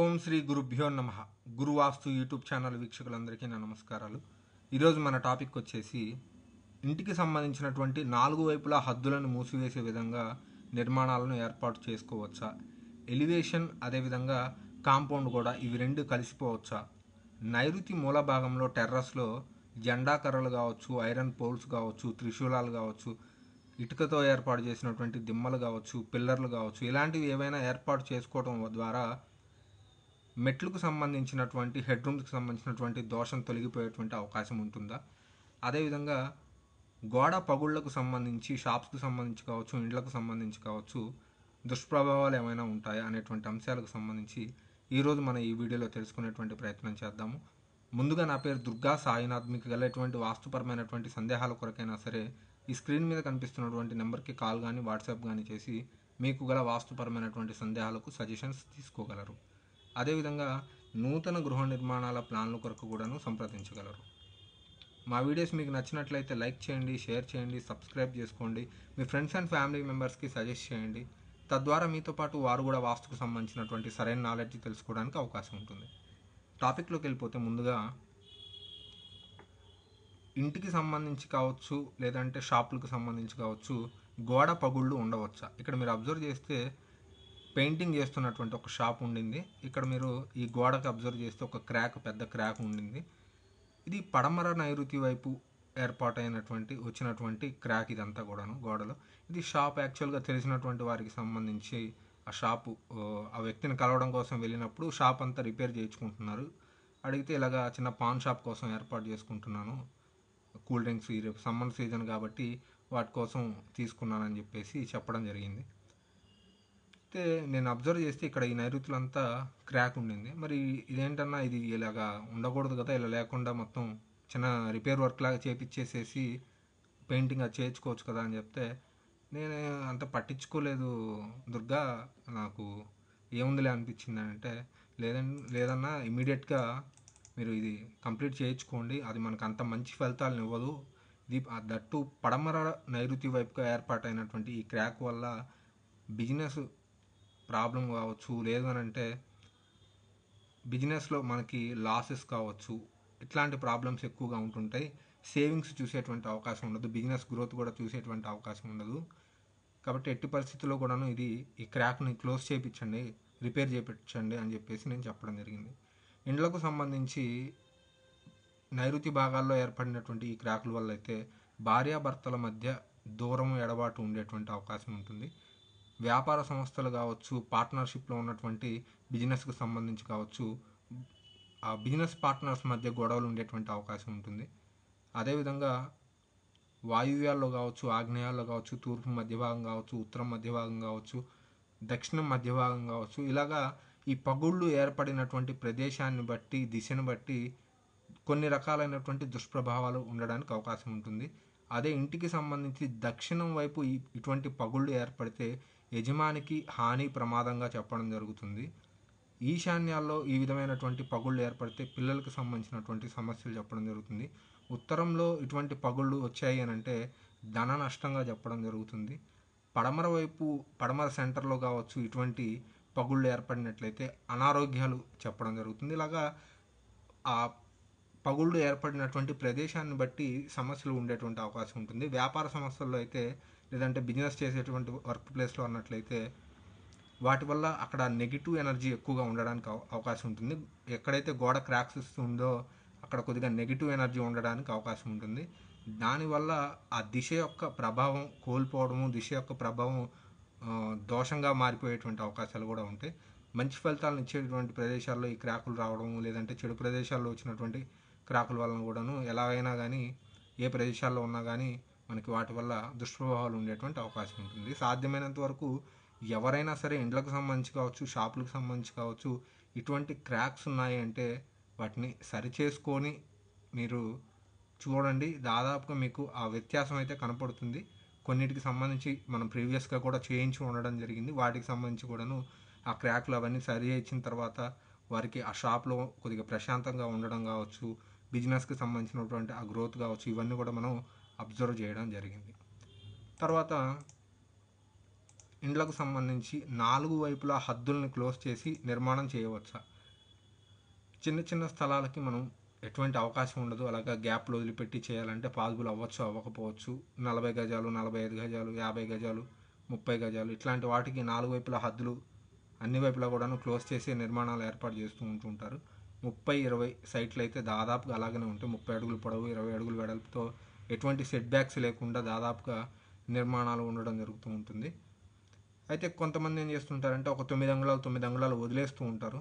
ఓం శ్రీ గురుభ్యో నమ గురువాస్తు YouTube channel వీక్షకులందరికీ నా నమస్కారాలు ఈరోజు మన టాపిక్ వచ్చేసి ఇంటికి సంబంధించినటువంటి నాలుగు వైపులా హద్దులను మూసివేసే విధంగా నిర్మాణాలను ఏర్పాటు చేసుకోవచ్చా ఎలివేషన్ అదేవిధంగా కాంపౌండ్ కూడా ఇవి రెండు కలిసిపోవచ్చా నైరుతి మూల భాగంలో టెర్రస్లో జెండా కర్రలు కావచ్చు ఐరన్ పోల్స్ కావచ్చు త్రిశూలాలు కావచ్చు ఇటుకతో ఏర్పాటు చేసినటువంటి దిమ్మలు కావచ్చు పిల్లర్లు కావచ్చు ఇలాంటివి ఏవైనా ఏర్పాటు చేసుకోవడం ద్వారా మెట్లకు సంబంధించినటువంటి హెడ్రూమ్స్కి సంబంధించినటువంటి దోషం తొలగిపోయేటువంటి అవకాశం ఉంటుందా అదేవిధంగా గోడ పగుళ్లకు సంబంధించి షాప్స్కి సంబంధించి కావచ్చు ఇండ్లకు సంబంధించి కావచ్చు దుష్ప్రభావాలు ఏమైనా ఉంటాయా అనేటువంటి అంశాలకు సంబంధించి ఈరోజు మనం ఈ వీడియోలో తెలుసుకునేటువంటి ప్రయత్నం చేద్దాము ముందుగా నా పేరు దుర్గా సాయినాథ్ మీకు గలటువంటి వాస్తుపరమైనటువంటి సందేహాల కొరకైనా సరే ఈ స్క్రీన్ మీద కనిపిస్తున్నటువంటి నెంబర్కి కాల్ కానీ వాట్సాప్ కానీ చేసి మీకు గల వాస్తుపరమైనటువంటి సందేహాలకు సజెషన్స్ తీసుకోగలరు అదేవిధంగా నూతన గృహ నిర్మాణాల ప్లాన్ల కొరకు కూడాను సంప్రదించగలరు మా వీడియోస్ మీకు నచ్చినట్లయితే లైక్ చేయండి షేర్ చేయండి సబ్స్క్రైబ్ చేసుకోండి మీ ఫ్రెండ్స్ అండ్ ఫ్యామిలీ మెంబర్స్కి సజెస్ట్ చేయండి తద్వారా మీతో పాటు వారు కూడా వాస్తుకు సంబంధించినటువంటి సరైన నాలెడ్జ్ తెలుసుకోవడానికి అవకాశం ఉంటుంది టాపిక్లోకి వెళ్ళిపోతే ముందుగా ఇంటికి సంబంధించి కావచ్చు లేదంటే షాపులకు సంబంధించి కావచ్చు గోడ పగుళ్ళు ఉండవచ్చా ఇక్కడ మీరు అబ్జర్వ్ చేస్తే పెయింటింగ్ చేస్తున్నటువంటి ఒక షాప్ ఉండింది ఇక్కడ మీరు ఈ గోడకు అబ్జర్వ్ చేస్తే ఒక క్రాక్ పెద్ద క్రాక్ ఉండింది ఇది పడమర నైరుతి వైపు ఏర్పాటైనటువంటి వచ్చినటువంటి క్రాక్ ఇదంతా కూడాను గోడలో ఇది షాప్ యాక్చువల్గా తెలిసినటువంటి వారికి సంబంధించి ఆ షాపు ఆ వ్యక్తిని కలవడం కోసం వెళ్ళినప్పుడు షాప్ అంతా రిపేర్ చేయించుకుంటున్నారు అడిగితే ఇలాగా చిన్న పాన్ షాప్ కోసం ఏర్పాటు చేసుకుంటున్నాను కూల్ డ్రింక్స్ రేపు సమ్మర్ సీజన్ కాబట్టి వాటి కోసం తీసుకున్నానని చెప్పేసి చెప్పడం జరిగింది చూస్తే నేను అబ్జర్వ్ చేస్తే ఇక్కడ ఈ నైరుతులంతా క్రాక్ ఉండింది మరి ఇదేంటన్నా ఇది ఇలాగా ఉండకూడదు కదా ఇలా లేకుండా మొత్తం చిన్న రిపేర్ వర్క్ లాగా చేపించేసేసి పెయింటింగ్ అది చేయించుకోవచ్చు కదా అని చెప్తే నేను అంత పట్టించుకోలేదు దుర్గా నాకు ఏముందిలే అనిపించింది అంటే లేదన్ లేదన్నా ఇమీడియట్గా మీరు ఇది కంప్లీట్ చేయించుకోండి అది మనకు అంత మంచి ఫలితాలను ఇవ్వదు ఇది దట్టు పడమర నైరుతి వైపుగా ఏర్పాటైనటువంటి ఈ క్రాక్ వల్ల బిజినెస్ ప్రాబ్లం కావచ్చు లేదు అని అంటే బిజినెస్లో మనకి లాసెస్ కావచ్చు ఇట్లాంటి ప్రాబ్లమ్స్ ఎక్కువగా ఉంటుంటాయి సేవింగ్స్ చూసేటువంటి అవకాశం ఉండదు బిజినెస్ గ్రోత్ కూడా చూసేటువంటి అవకాశం ఉండదు కాబట్టి ఎట్టి పరిస్థితుల్లో కూడాను ఇది ఈ క్రాక్ని క్లోజ్ చేయించండి రిపేర్ చేయించండి అని చెప్పేసి నేను చెప్పడం జరిగింది ఇండ్లకు సంబంధించి నైరుతి భాగాల్లో ఏర్పడినటువంటి ఈ క్రాకుల వల్ల అయితే భార్యాభర్తల మధ్య దూరం ఎడబాటు ఉండేటువంటి అవకాశం ఉంటుంది వ్యాపార సంస్థలు కావచ్చు పార్ట్నర్షిప్లో ఉన్నటువంటి బిజినెస్కు సంబంధించి కావచ్చు ఆ బిజినెస్ పార్ట్నర్స్ మధ్య గొడవలు ఉండేటువంటి అవకాశం ఉంటుంది అదేవిధంగా వాయువ్యాల్లో కావచ్చు ఆగ్నేయాల్లో కావచ్చు తూర్పు మధ్య భాగం కావచ్చు ఉత్తరం మధ్య భాగం కావచ్చు దక్షిణం మధ్య భాగం కావచ్చు ఇలాగా ఈ పగుళ్ళు ఏర్పడినటువంటి ప్రదేశాన్ని బట్టి దిశను బట్టి కొన్ని రకాలైనటువంటి దుష్ప్రభావాలు ఉండడానికి అవకాశం ఉంటుంది అదే ఇంటికి సంబంధించి దక్షిణం వైపు ఇటువంటి పగుళ్ళు ఏర్పడితే యజమానికి హాని ప్రమాదంగా చెప్పడం జరుగుతుంది ఈశాన్యాల్లో ఈ విధమైనటువంటి పగుళ్ళు ఏర్పడితే పిల్లలకు సంబంధించినటువంటి సమస్యలు చెప్పడం జరుగుతుంది ఉత్తరంలో ఇటువంటి పగుళ్ళు వచ్చాయి అని అంటే ధన నష్టంగా చెప్పడం జరుగుతుంది పడమర వైపు పడమర సెంటర్లో కావచ్చు ఇటువంటి పగుళ్ళు ఏర్పడినట్లయితే అనారోగ్యాలు చెప్పడం జరుగుతుంది ఇలాగా ఆ పగుళ్ళు ఏర్పడినటువంటి ప్రదేశాన్ని బట్టి సమస్యలు ఉండేటువంటి అవకాశం ఉంటుంది వ్యాపార సమస్యల్లో అయితే లేదంటే బిజినెస్ చేసేటువంటి వర్క్ ప్లేస్లో ఉన్నట్లయితే వాటి వల్ల అక్కడ నెగిటివ్ ఎనర్జీ ఎక్కువగా ఉండడానికి అవకాశం ఉంటుంది ఎక్కడైతే గోడ క్రాక్స్ ఇస్తుందో అక్కడ కొద్దిగా నెగిటివ్ ఎనర్జీ ఉండడానికి అవకాశం ఉంటుంది దానివల్ల ఆ దిశ యొక్క ప్రభావం కోల్పోవడము దిశ యొక్క ప్రభావం దోషంగా మారిపోయేటువంటి అవకాశాలు కూడా ఉంటాయి మంచి ఫలితాలను ఇచ్చేటువంటి ప్రదేశాల్లో ఈ క్రాకులు రావడము లేదంటే చెడు ప్రదేశాల్లో వచ్చినటువంటి క్రాకుల వలన కూడాను ఎలా అయినా కానీ ఏ ప్రదేశాల్లో ఉన్నా కానీ మనకి వాటి వల్ల దుష్ప్రభావాలు ఉండేటువంటి అవకాశం ఉంటుంది సాధ్యమైనంత వరకు ఎవరైనా సరే ఇండ్లకు సంబంధించి కావచ్చు షాపులకు సంబంధించి కావచ్చు ఇటువంటి క్రాక్స్ ఉన్నాయి అంటే వాటిని సరిచేసుకొని మీరు చూడండి దాదాపుగా మీకు ఆ వ్యత్యాసం అయితే కనపడుతుంది కొన్నిటికి సంబంధించి మనం ప్రీవియస్గా కూడా చేయించి ఉండడం జరిగింది వాటికి సంబంధించి కూడాను ఆ క్రాక్లు అవన్నీ సరి చేయించిన తర్వాత వారికి ఆ షాప్లో కొద్దిగా ప్రశాంతంగా ఉండడం కావచ్చు బిజినెస్కి సంబంధించినటువంటి ఆ గ్రోత్ కావచ్చు ఇవన్నీ కూడా మనం అబ్జర్వ్ చేయడం జరిగింది తర్వాత ఇండ్లకు సంబంధించి నాలుగు వైపులా హద్దుల్ని క్లోజ్ చేసి నిర్మాణం చేయవచ్చా చిన్న చిన్న స్థలాలకి మనం ఎటువంటి అవకాశం ఉండదు అలాగా గ్యాప్లు వదిలిపెట్టి చేయాలంటే పాజిబుల్ అవ్వచ్చు అవ్వకపోవచ్చు నలభై గజాలు నలభై ఐదు గజాలు యాభై గజాలు ముప్పై గజాలు ఇట్లాంటి వాటికి నాలుగు వైపుల హద్దులు అన్ని వైపులా కూడాను క్లోజ్ చేసే నిర్మాణాలు ఏర్పాటు చేస్తూ ఉంటుంటారు ముప్పై ఇరవై సైట్లు అయితే దాదాపుగా అలాగనే ఉంటాయి ముప్పై అడుగులు పొడవు ఇరవై అడుగులు వెడల్పుతో ఎటువంటి సెట్ లేకుండా దాదాపుగా నిర్మాణాలు ఉండడం జరుగుతూ ఉంటుంది అయితే కొంతమంది ఏం చేస్తుంటారంటే ఒక తొమ్మిది అంగుళాలు తొమ్మిది అంగుళాలు వదిలేస్తూ ఉంటారు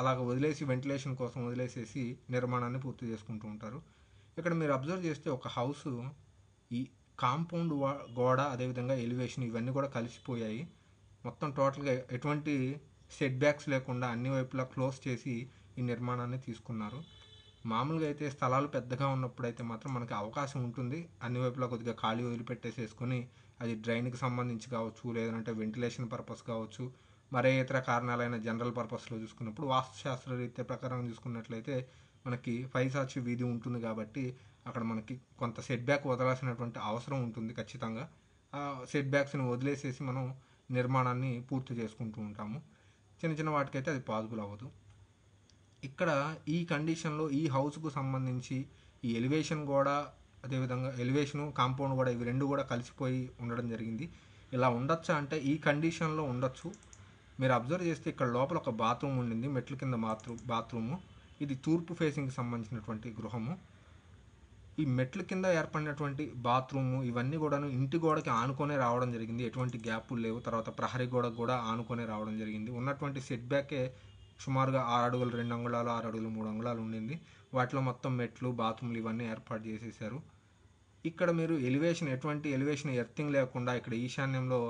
అలాగ వదిలేసి వెంటిలేషన్ కోసం వదిలేసేసి నిర్మాణాన్ని పూర్తి చేసుకుంటూ ఉంటారు ఇక్కడ మీరు అబ్జర్వ్ చేస్తే ఒక హౌస్ ఈ కాంపౌండ్ గోడ అదేవిధంగా ఎలివేషన్ ఇవన్నీ కూడా కలిసిపోయాయి మొత్తం టోటల్గా ఎటువంటి సెట్బ్యాక్స్ లేకుండా అన్ని వైపులా క్లోజ్ చేసి ఈ నిర్మాణాన్ని తీసుకున్నారు మామూలుగా అయితే స్థలాలు పెద్దగా ఉన్నప్పుడు అయితే మాత్రం మనకి అవకాశం ఉంటుంది అన్ని వైపులా కొద్దిగా ఖాళీ వదిలిపెట్టేసేసుకొని అది డ్రైన్కి సంబంధించి కావచ్చు లేదంటే వెంటిలేషన్ పర్పస్ కావచ్చు మరే ఇతర కారణాలైన జనరల్ పర్పస్లో చూసుకున్నప్పుడు వాస్తుశాస్త్ర రీత్యా ప్రకారం చూసుకున్నట్లయితే మనకి ఫైవ్ పైసాచి వీధి ఉంటుంది కాబట్టి అక్కడ మనకి కొంత సెట్ బ్యాక్ వదలాల్సినటువంటి అవసరం ఉంటుంది ఖచ్చితంగా ఆ సెట్ బ్యాక్స్ని వదిలేసేసి మనం నిర్మాణాన్ని పూర్తి చేసుకుంటూ ఉంటాము చిన్న చిన్న వాటికైతే అది పాజిబుల్ అవ్వదు ఇక్కడ ఈ కండిషన్లో ఈ హౌస్కు సంబంధించి ఈ ఎలివేషన్ కూడా అదేవిధంగా ఎలివేషను కాంపౌండ్ కూడా ఇవి రెండు కూడా కలిసిపోయి ఉండడం జరిగింది ఇలా ఉండొచ్చా అంటే ఈ కండిషన్లో ఉండొచ్చు మీరు అబ్జర్వ్ చేస్తే ఇక్కడ లోపల ఒక బాత్రూమ్ ఉండింది మెట్ల కింద బాత్రూమ్ బాత్రూము ఇది తూర్పు ఫేసింగ్కి సంబంధించినటువంటి గృహము ఈ మెట్ల కింద ఏర్పడినటువంటి బాత్రూము ఇవన్నీ కూడాను ఇంటి గోడకి ఆనుకొనే రావడం జరిగింది ఎటువంటి గ్యాపులు లేవు తర్వాత ప్రహరీ గోడకు కూడా ఆనుకొనే రావడం జరిగింది ఉన్నటువంటి సెట్ బ్యాకే సుమారుగా ఆరు అడుగులు రెండు అంగుళాలు ఆరు అడుగులు మూడు అంగుళాలు ఉండింది వాటిలో మొత్తం మెట్లు బాత్రూమ్లు ఇవన్నీ ఏర్పాటు చేసేసారు ఇక్కడ మీరు ఎలివేషన్ ఎటువంటి ఎలివేషన్ ఎర్తింగ్ లేకుండా ఇక్కడ ఈశాన్యంలో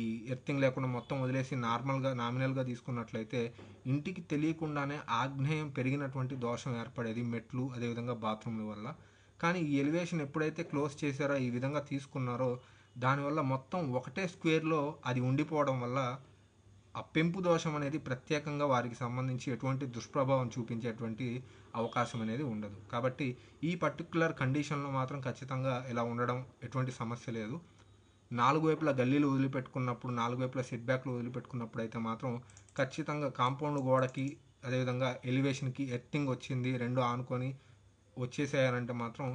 ఈ ఎర్తింగ్ లేకుండా మొత్తం వదిలేసి నార్మల్గా నామినల్గా తీసుకున్నట్లయితే ఇంటికి తెలియకుండానే ఆగ్నేయం పెరిగినటువంటి దోషం ఏర్పడేది మెట్లు అదేవిధంగా బాత్రూమ్ల వల్ల కానీ ఈ ఎలివేషన్ ఎప్పుడైతే క్లోజ్ చేశారో ఈ విధంగా తీసుకున్నారో దానివల్ల మొత్తం ఒకటే స్క్వేర్లో అది ఉండిపోవడం వల్ల ఆ పెంపు దోషం అనేది ప్రత్యేకంగా వారికి సంబంధించి ఎటువంటి దుష్ప్రభావం చూపించేటువంటి అవకాశం అనేది ఉండదు కాబట్టి ఈ పర్టికులర్ కండిషన్లో మాత్రం ఖచ్చితంగా ఇలా ఉండడం ఎటువంటి సమస్య లేదు నాలుగు వైపులా గల్లీలు వదిలిపెట్టుకున్నప్పుడు నాలుగు వైపులా సెట్ బ్యాక్లు వదిలిపెట్టుకున్నప్పుడు అయితే మాత్రం ఖచ్చితంగా కాంపౌండ్ గోడకి అదేవిధంగా ఎలివేషన్కి ఎర్తింగ్ వచ్చింది రెండు ఆనుకొని వచ్చేసేయాలంటే మాత్రం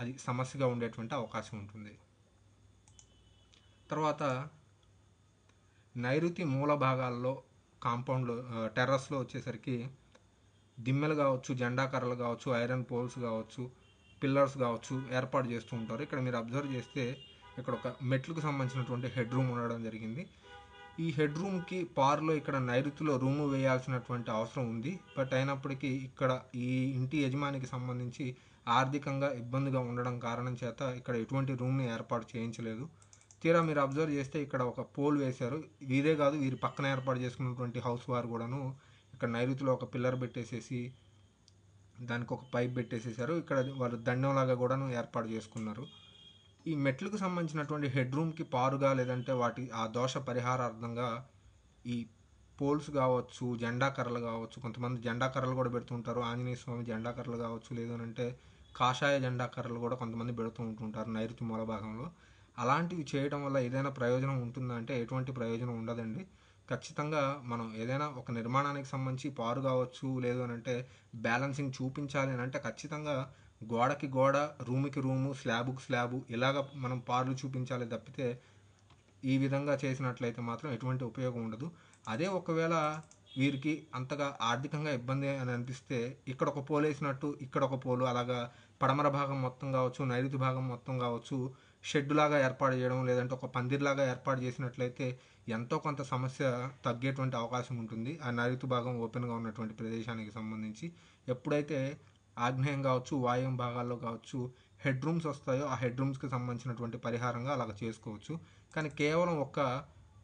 అది సమస్యగా ఉండేటువంటి అవకాశం ఉంటుంది తర్వాత నైరుతి మూల భాగాల్లో కాంపౌండ్లో టెర్రస్లో వచ్చేసరికి దిమ్మెలు కావచ్చు జెండాకర్రలు కావచ్చు ఐరన్ పోల్స్ కావచ్చు పిల్లర్స్ కావచ్చు ఏర్పాటు చేస్తూ ఉంటారు ఇక్కడ మీరు అబ్జర్వ్ చేస్తే ఇక్కడ ఒక మెట్లకు సంబంధించినటువంటి హెడ్ రూమ్ ఉండడం జరిగింది ఈ హెడ్ రూమ్కి పార్లో ఇక్కడ నైరుతిలో రూము వేయాల్సినటువంటి అవసరం ఉంది బట్ అయినప్పటికీ ఇక్కడ ఈ ఇంటి యజమానికి సంబంధించి ఆర్థికంగా ఇబ్బందిగా ఉండడం కారణం చేత ఇక్కడ ఎటువంటి రూమ్ని ఏర్పాటు చేయించలేదు తీరా మీరు అబ్జర్వ్ చేస్తే ఇక్కడ ఒక పోల్ వేశారు వీరే కాదు వీరి పక్కన ఏర్పాటు చేసుకున్నటువంటి హౌస్ వారు కూడాను ఇక్కడ నైరుతిలో ఒక పిల్లర్ పెట్టేసేసి దానికి ఒక పైప్ పెట్టేసేసారు ఇక్కడ వాళ్ళు దండంలాగా కూడాను ఏర్పాటు చేసుకున్నారు ఈ మెట్లకు సంబంధించినటువంటి హెడ్ రూమ్కి పారుగా లేదంటే వాటి ఆ దోష పరిహారార్థంగా ఈ పోల్స్ కావచ్చు జెండా కర్రలు కావచ్చు కొంతమంది జెండా కర్రలు కూడా పెడుతుంటారు ఆంజనేయ స్వామి జెండా కర్రలు కావచ్చు అంటే కాషాయ జెండా కర్రలు కూడా కొంతమంది పెడుతూ ఉంటుంటారు నైరుతి మూల భాగంలో అలాంటివి చేయడం వల్ల ఏదైనా ప్రయోజనం ఉంటుందా అంటే ఎటువంటి ప్రయోజనం ఉండదండి ఖచ్చితంగా మనం ఏదైనా ఒక నిర్మాణానికి సంబంధించి పారు కావచ్చు లేదు అని అంటే బ్యాలెన్సింగ్ చూపించాలి అని అంటే ఖచ్చితంగా గోడకి గోడ రూముకి రూము స్లాబుకి స్లాబు ఇలాగ మనం పార్లు చూపించాలి తప్పితే ఈ విధంగా చేసినట్లయితే మాత్రం ఎటువంటి ఉపయోగం ఉండదు అదే ఒకవేళ వీరికి అంతగా ఆర్థికంగా ఇబ్బంది అని అనిపిస్తే ఇక్కడ ఒక పోలు వేసినట్టు ఇక్కడ ఒక పోలు అలాగా పడమర భాగం మొత్తం కావచ్చు నైరుతి భాగం మొత్తం కావచ్చు షెడ్ లాగా ఏర్పాటు చేయడం లేదంటే ఒక పందిర్లాగా ఏర్పాటు చేసినట్లయితే ఎంతో కొంత సమస్య తగ్గేటువంటి అవకాశం ఉంటుంది ఆ నైరుతి భాగం ఓపెన్గా ఉన్నటువంటి ప్రదేశానికి సంబంధించి ఎప్పుడైతే ఆగ్నేయం కావచ్చు వాయుం భాగాల్లో కావచ్చు హెడ్ రూమ్స్ వస్తాయో ఆ హెడ్ రూమ్స్కి సంబంధించినటువంటి పరిహారంగా అలాగ చేసుకోవచ్చు కానీ కేవలం ఒక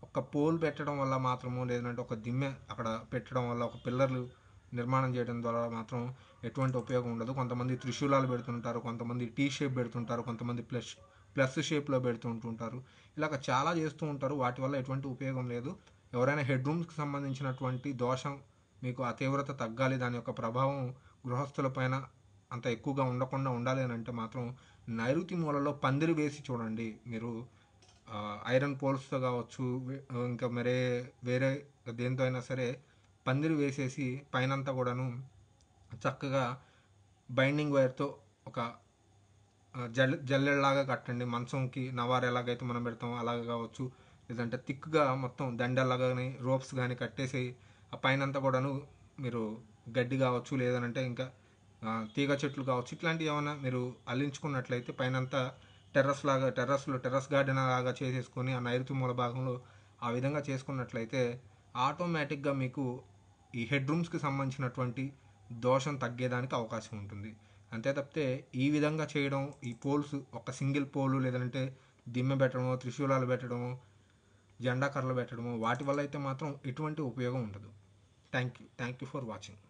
ఒక పోల్ పెట్టడం వల్ల మాత్రము లేదంటే ఒక దిమ్మె అక్కడ పెట్టడం వల్ల ఒక పిల్లర్లు నిర్మాణం చేయడం ద్వారా మాత్రం ఎటువంటి ఉపయోగం ఉండదు కొంతమంది త్రిశూలాలు పెడుతుంటారు కొంతమంది టీ షేప్ పెడుతుంటారు కొంతమంది ప్లస్ ప్లస్ షేప్లో ఉంటారు ఇలాగ చాలా చేస్తూ ఉంటారు వాటి వల్ల ఎటువంటి ఉపయోగం లేదు ఎవరైనా హెడ్ రూమ్స్కి సంబంధించినటువంటి దోషం మీకు ఆ తీవ్రత తగ్గాలి దాని యొక్క ప్రభావం గృహస్థులపైన అంత ఎక్కువగా ఉండకుండా ఉండాలి అని అంటే మాత్రం నైరుతి మూలలో పందిరి వేసి చూడండి మీరు ఐరన్ పోల్స్తో కావచ్చు ఇంకా మరే వేరే దేంతో అయినా సరే పందిరి వేసేసి పైనంతా కూడాను చక్కగా బైండింగ్ వైర్తో ఒక జల్ జల్లెడలాగా కట్టండి మంచంకి నవారు ఎలాగైతే మనం పెడతామో అలాగ కావచ్చు లేదంటే థిక్గా మొత్తం దండల్లాగానే రోప్స్ కానీ కట్టేసి ఆ పైనంతా కూడాను మీరు గడ్డి కావచ్చు లేదనంటే ఇంకా తీగ చెట్లు కావచ్చు ఇట్లాంటివి ఏమైనా మీరు అల్లించుకున్నట్లయితే పైనంతా టెర్రస్ లాగా టెర్రస్లో టెర్రస్ గార్డెన్ లాగా చేసేసుకొని ఆ నైరుతి మూల భాగంలో ఆ విధంగా చేసుకున్నట్లయితే ఆటోమేటిక్గా మీకు ఈ హెడ్ రూమ్స్కి సంబంధించినటువంటి దోషం తగ్గేదానికి అవకాశం ఉంటుంది అంతే తప్పితే ఈ విధంగా చేయడం ఈ పోల్స్ ఒక సింగిల్ పోలు లేదంటే దిమ్మె పెట్టడము త్రిశూలాలు పెట్టడము జెండా కర్రలు పెట్టడము వాటి వల్ల అయితే మాత్రం ఎటువంటి ఉపయోగం ఉండదు thank you thank you for watching